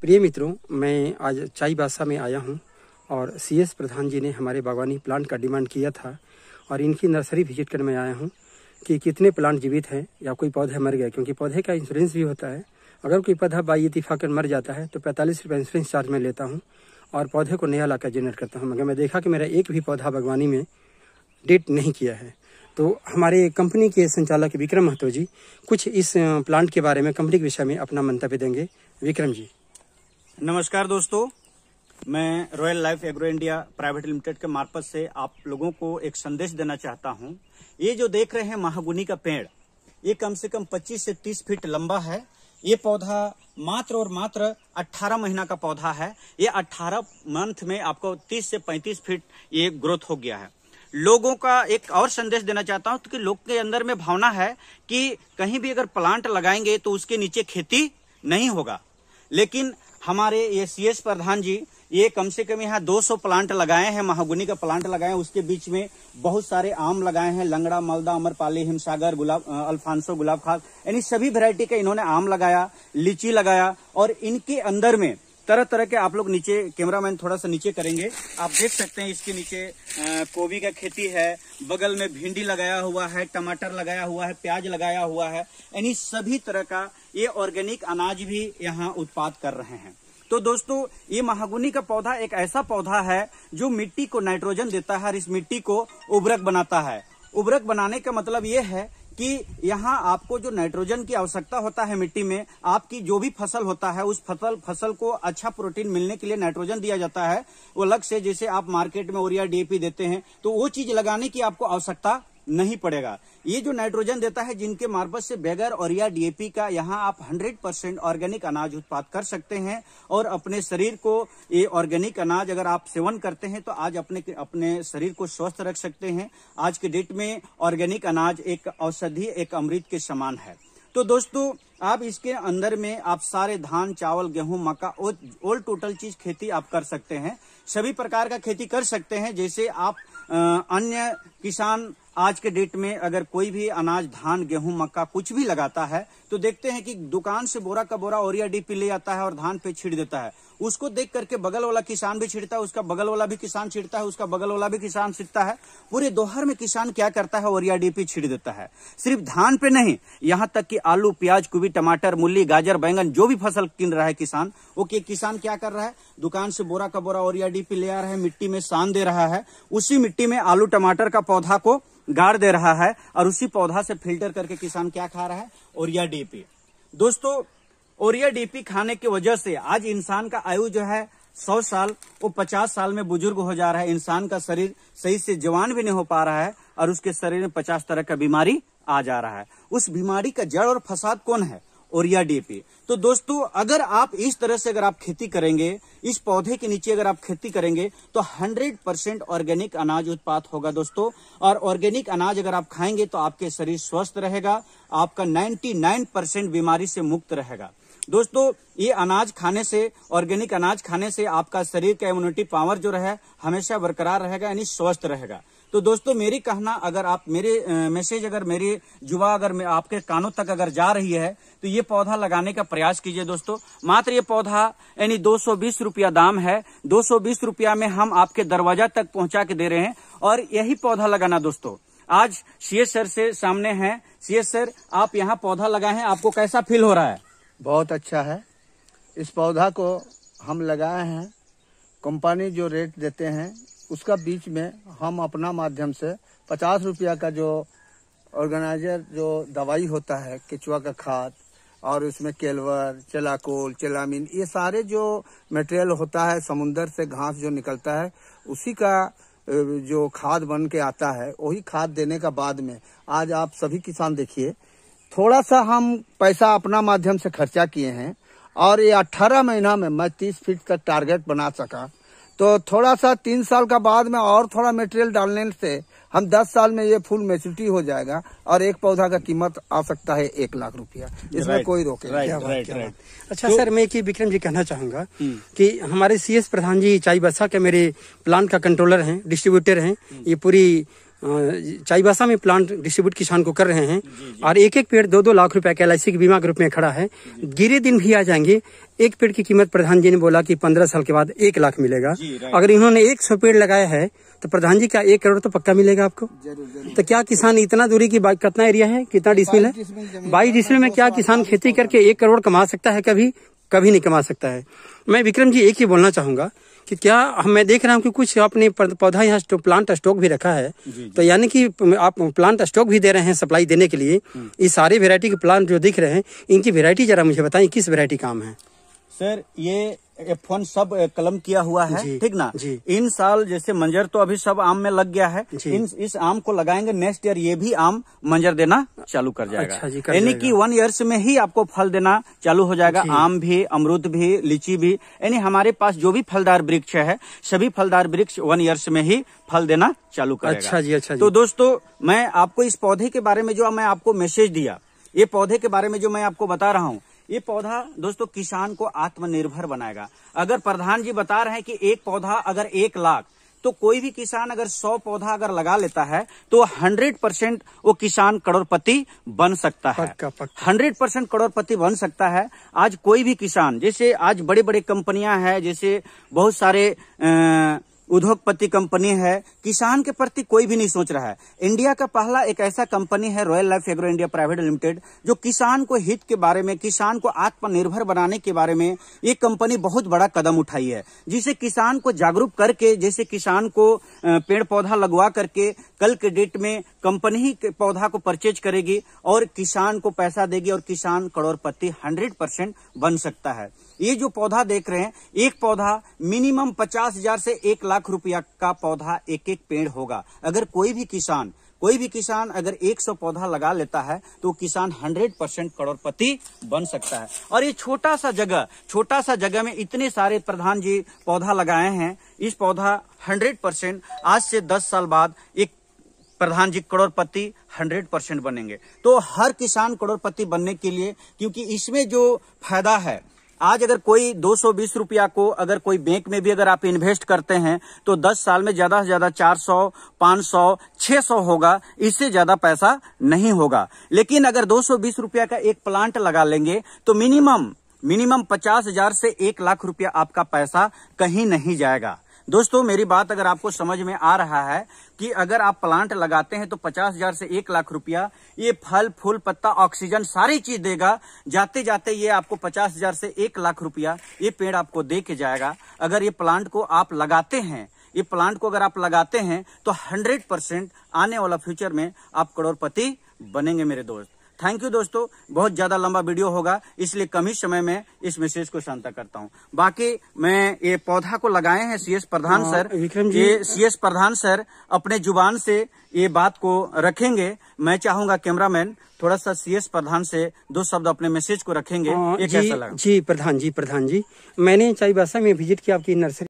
प्रिय मित्रों मैं आज चाय बासा में आया हूँ और सी एस प्रधान जी ने हमारे बागवानी प्लांट का डिमांड किया था और इनकी नर्सरी विजिट करने में आया हूँ कि कितने प्लांट जीवित हैं या कोई पौधे मर गया क्योंकि पौधे का इंश्योरेंस भी होता है अगर कोई पौधा बाई इतफाक मर जाता है तो पैंतालीस रुपये इंश्योरेंस चार्ज में लेता हूँ और पौधे को नया लाकर जनरेट करता हूँ मगर मैं देखा कि मेरा एक भी पौधा बागवानी में डेट नहीं किया है तो हमारे कंपनी के संचालक विक्रम महतो जी कुछ इस प्लांट के बारे में कंपनी के विषय में अपना मंतव्य देंगे विक्रम जी नमस्कार दोस्तों मैं Royal Life Agro India Private Limited के मार्फत से आप लोगों को एक संदेश देना चाहता हूं ये जो देख रहे हैं महागुनी का पेड़ ये कम से कम 25 से 30 फीट लंबा है ये पौधा मात्र और मात्र 18 महीना का पौधा है ये 18 मंथ में आपको 30 से 35 फीट ये ग्रोथ हो गया है लोगों का एक और संदेश देना चाहता हूं की लोग के अंदर में भावना है कि कहीं भी अगर प्लांट लगाएंगे तो उसके नीचे खेती नहीं होगा लेकिन हमारे ये सीएस प्रधान जी ये कम से कम यहाँ 200 प्लांट लगाए हैं महागुनी का प्लांट लगाए हैं उसके बीच में बहुत सारे आम लगाए हैं लंगड़ा मालदा अमरपाली हिमसागर गुलाब अल्फांसो गुलाब खास यानी सभी वेरायटी का इन्होंने आम लगाया लीची लगाया और इनके अंदर में तरह तरह के आप लोग नीचे कैमरामैन थोड़ा सा नीचे करेंगे आप देख सकते हैं इसके नीचे कोबी का खेती है बगल में भिंडी लगाया हुआ है टमाटर लगाया हुआ है प्याज लगाया हुआ है यानी सभी तरह का ये ऑर्गेनिक अनाज भी यहाँ उत्पाद कर रहे हैं तो दोस्तों ये महागुनी का पौधा एक ऐसा पौधा है जो मिट्टी को नाइट्रोजन देता है और इस मिट्टी को उबरक बनाता है उबरक बनाने का मतलब ये है कि यहाँ आपको जो नाइट्रोजन की आवश्यकता होता है मिट्टी में आपकी जो भी फसल होता है उस फसल फसल को अच्छा प्रोटीन मिलने के लिए नाइट्रोजन दिया जाता है वो अलग से जैसे आप मार्केट में ओरिया डीएपी देते हैं तो वो चीज लगाने की आपको आवश्यकता नहीं पड़ेगा ये जो नाइट्रोजन देता है जिनके मार्फत से बेगर और या डीएपी का यहाँ आप 100 परसेंट ऑर्गेनिक अनाज उत्पाद कर सकते हैं और अपने शरीर को ये ऑर्गेनिक अनाज अगर आप सेवन करते हैं तो आज अपने अपने शरीर को स्वस्थ रख सकते हैं आज के डेट में ऑर्गेनिक अनाज एक औषधि एक अमृत के समान है तो दोस्तों आप इसके अंदर में आप सारे धान चावल गेहूं मक्का ओल टोटल चीज खेती आप कर सकते हैं सभी प्रकार का खेती कर सकते हैं जैसे आप अन्य किसान आज के डेट में अगर कोई भी अनाज धान गेहूं मक्का कुछ भी लगाता है तो देखते हैं कि दुकान से बोरा का बोरा ओरिया डीपी ले आता है और धान पे छिड़ देता है उसको देख करके बगल वाला किसान भी छिड़ता है उसका बगल वाला भी किसान छिड़ता है उसका बगल वाला भी किसान छिड़ता है पूरे दोहर में किसान क्या करता है ओरिया डीपी छिड़ देता है सिर्फ धान पे नहीं यहाँ तक कि आलू प्याज कुबी टमाटर मूली गाजर बैंगन जो भी फसल किन रहा है किसान वो कि किसान क्या कर रहा है दुकान से बोरा का बोरा ओरिया डीपी ले आ रहा है मिट्टी में सान दे रहा है उसी मिट्टी में आलू टमाटर का पौधा को गाड़ दे रहा है और उसी पौधा से फिल्टर करके किसान क्या खा रहा है ओरिया डीपी दोस्तों ओरिया डीपी खाने की वजह से आज इंसान का आयु जो है सौ साल वो पचास साल में बुजुर्ग हो जा रहा है इंसान का शरीर सही से जवान भी नहीं हो पा रहा है और उसके शरीर में पचास तरह का बीमारी आ जा रहा है उस बीमारी का जड़ और फसाद कौन है और या डीपी तो दोस्तों अगर आप इस तरह से अगर आप खेती करेंगे इस पौधे के नीचे अगर आप खेती करेंगे तो 100 परसेंट ऑर्गेनिक अनाज उत्पाद होगा दोस्तों और ऑर्गेनिक अनाज अगर आप खाएंगे तो आपके शरीर स्वस्थ रहेगा आपका 99 परसेंट बीमारी से मुक्त रहेगा दोस्तों ये अनाज खाने से ऑर्गेनिक अनाज खाने से आपका शरीर का इम्यूनिटी पावर जो रहे हमेशा बरकरार रहेगा यानी स्वस्थ रहेगा तो दोस्तों मेरी कहना अगर आप मेरे मैसेज अगर मेरी युवा अगर आपके कानों तक अगर जा रही है तो ये पौधा लगाने का प्रयास कीजिए दोस्तों मात्र ये पौधा यानी 220 रुपया दाम है 220 रुपया में हम आपके दरवाजा तक पहुंचा के दे रहे हैं और यही पौधा लगाना दोस्तों आज सीए सर से सामने हैं सीए सर आप यहाँ पौधा लगाए हैं आपको कैसा फील हो रहा है बहुत अच्छा है इस पौधा को हम लगाए हैं कंपनी जो रेट देते हैं उसका बीच में हम अपना माध्यम से पचास रुपया का जो ऑर्गेनाइजर जो दवाई होता है केचुआ का खाद और उसमें केलवर चेलाकोल चलामिन ये सारे जो मटेरियल होता है समुन्दर से घास जो निकलता है उसी का जो खाद बन के आता है वही खाद देने का बाद में आज आप सभी किसान देखिए थोड़ा सा हम पैसा अपना माध्यम से खर्चा किए हैं और ये अट्ठारह महीना में मैं तीस फीट का टारगेट बना सका तो थोड़ा सा तीन साल का बाद में और थोड़ा मटेरियल डालने से हम दस साल में ये फुल मेच्योरिटी हो जाएगा और एक पौधा का कीमत आ सकता है एक लाख रुपया इसमें कोई रोके राइट, क्या राइट, क्या अच्छा तो, सर मैं की विक्रम जी कहना चाहूंगा हम्म। कि हमारे सीएस प्रधान जी चाई बसा के मेरे प्लांट का कंट्रोलर हैं डिस्ट्रीब्यूटर हैं ये पूरी चाईबासा में प्लांट डिस्ट्रीब्यूट किसान को कर रहे हैं और एक एक पेड़ दो दो लाख रुपए के एल के बीमा के रूप में खड़ा है गिरे दिन भी आ जाएंगे एक पेड़ की कीमत प्रधान जी ने बोला कि पंद्रह साल के बाद एक लाख मिलेगा अगर इन्होंने एक सौ पेड़ लगाया है तो प्रधान जी का एक करोड़ तो पक्का मिलेगा आपको जरूर, जरूर। तो क्या किसान इतना दूरी की कितना एरिया है कितना डिसमिल है बाईस डिसमिल में क्या किसान खेती करके एक करोड़ कमा सकता है कभी कभी नहीं कमा सकता है मैं विक्रम जी एक ही बोलना चाहूंगा कि क्या मैं देख रहा हूँ कि कुछ आपने पौधा यहाँ प्लांट स्टॉक भी रखा है जी, जी। तो यानी कि आप प्लांट स्टॉक भी दे रहे हैं सप्लाई देने के लिए हम्म। ये सारे वेरायटी के प्लांट जो दिख रहे हैं इनकी वेरायटी जरा मुझे बताएं किस वेरायटी काम है सर ये एफ वन सब कलम किया हुआ है ठीक ना इन साल जैसे मंजर तो अभी सब आम में लग गया है इन इस आम को लगाएंगे नेक्स्ट ईयर ये भी आम मंजर देना चालू कर जाएगा अच्छा यानी कि वन ईयर्स में ही आपको फल देना चालू हो जाएगा आम भी अमरूद भी लीची भी यानी हमारे पास जो भी फलदार वृक्ष है सभी फलदार वृक्ष वन ईयर्स में ही फल देना चालू कर अच्छा जी अच्छा तो दोस्तों मैं आपको इस पौधे के बारे में जो मैं आपको मैसेज दिया ये पौधे के बारे में जो मैं आपको बता रहा हूँ ये पौधा दोस्तों किसान को आत्मनिर्भर बनाएगा अगर प्रधान जी बता रहे हैं कि एक पौधा अगर एक लाख तो कोई भी किसान अगर सौ पौधा अगर लगा लेता है तो हंड्रेड परसेंट वो किसान करोड़पति बन सकता है हंड्रेड परसेंट करोड़पति बन सकता है आज कोई भी किसान जैसे आज बड़े बड़े कंपनियां हैं जैसे बहुत सारे आ, उद्योगपति कंपनी है किसान के प्रति कोई भी नहीं सोच रहा है इंडिया का पहला एक ऐसा कंपनी है Royal Life Agro India Private Limited जो किसान को हित के बारे में किसान को आत्मनिर्भर बनाने के बारे में ये कंपनी बहुत बड़ा कदम उठाई है जिसे किसान को जागरूक करके जैसे किसान को पेड़ पौधा लगवा करके कल के डेट में कंपनी ही पौधा को परचेज करेगी और किसान को पैसा देगी और किसान करोड़पति हंड्रेड परसेंट बन सकता है ये जो पौधा देख रहे हैं एक पौधा मिनिमम पचास हजार से एक लाख लाख रुपया का पौधा एक एक पेड़ होगा अगर कोई भी किसान कोई भी किसान अगर 100 पौधा लगा लेता है तो किसान 100 परसेंट करोड़पति बन सकता है और ये छोटा सा जगह छोटा सा जगह में इतने सारे प्रधान जी पौधा लगाए हैं इस पौधा 100 परसेंट आज से 10 साल बाद एक प्रधान जी करोड़पति 100 परसेंट बनेंगे तो हर किसान करोड़पति बनने के लिए क्योंकि इसमें जो फायदा है आज अगर कोई 220 रुपया को अगर कोई बैंक में भी अगर आप इन्वेस्ट करते हैं तो 10 साल में ज्यादा से ज्यादा 400, 500, 600 होगा इससे ज्यादा पैसा नहीं होगा लेकिन अगर 220 रुपया का एक प्लांट लगा लेंगे तो मिनिमम मिनिमम पचास हजार से एक लाख रुपया आपका पैसा कहीं नहीं जाएगा दोस्तों मेरी बात अगर आपको समझ में आ रहा है कि अगर आप प्लांट लगाते हैं तो पचास हजार से एक लाख रुपया ये फल फूल पत्ता ऑक्सीजन सारी चीज देगा जाते जाते ये आपको पचास हजार से एक लाख रुपया ये पेड़ आपको दे के जाएगा अगर ये प्लांट को आप लगाते हैं ये प्लांट को अगर आप लगाते हैं तो हंड्रेड परसेंट आने वाला फ्यूचर में आप करोड़पति बनेंगे मेरे दोस्त थैंक यू दोस्तों बहुत ज्यादा लंबा वीडियो होगा इसलिए कम ही समय में इस मैसेज को शांत करता हूँ बाकी मैं ये पौधा को लगाए हैं सीएस प्रधान हाँ, sir Vikram ji CS Pradhan sir अपने जुबान से ये बात को रखेंगे मैं चाहूंगा कैमरामैन थोड़ा सा सीएस प्रधान से दो शब्द अपने मैसेज को रखेंगे हाँ, जी, जी प्रधान जी प्रधान जी मैंने चाई बासा में विजिट किया आपकी नर्सरी